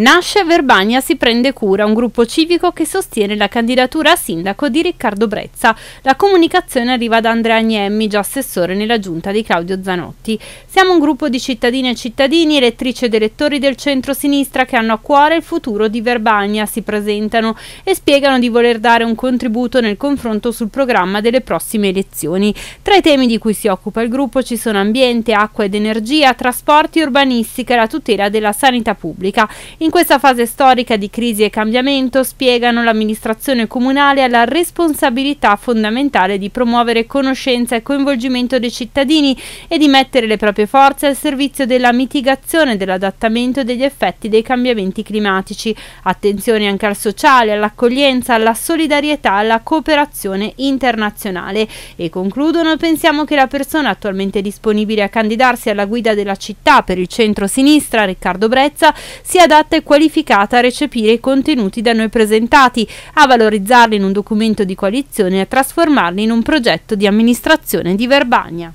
Nasce Verbania si prende cura, un gruppo civico che sostiene la candidatura a sindaco di Riccardo Brezza. La comunicazione arriva da Andrea Agnemmi, già assessore nella giunta di Claudio Zanotti. Siamo un gruppo di cittadine e cittadini, elettrici ed elettori del centro-sinistra che hanno a cuore il futuro di Verbania, si presentano e spiegano di voler dare un contributo nel confronto sul programma delle prossime elezioni. Tra i temi di cui si occupa il gruppo ci sono ambiente, acqua ed energia, trasporti, urbanistica e la tutela della sanità pubblica. In in questa fase storica di crisi e cambiamento spiegano l'amministrazione comunale alla responsabilità fondamentale di promuovere conoscenza e coinvolgimento dei cittadini e di mettere le proprie forze al servizio della mitigazione e dell'adattamento degli effetti dei cambiamenti climatici. Attenzione anche al sociale, all'accoglienza, alla solidarietà, alla cooperazione internazionale. E concludono, pensiamo che la persona attualmente disponibile a candidarsi alla guida della città per il centro-sinistra, Riccardo Brezza, sia adatta diretta e qualificata a recepire i contenuti da noi presentati, a valorizzarli in un documento di coalizione e a trasformarli in un progetto di amministrazione di Verbania.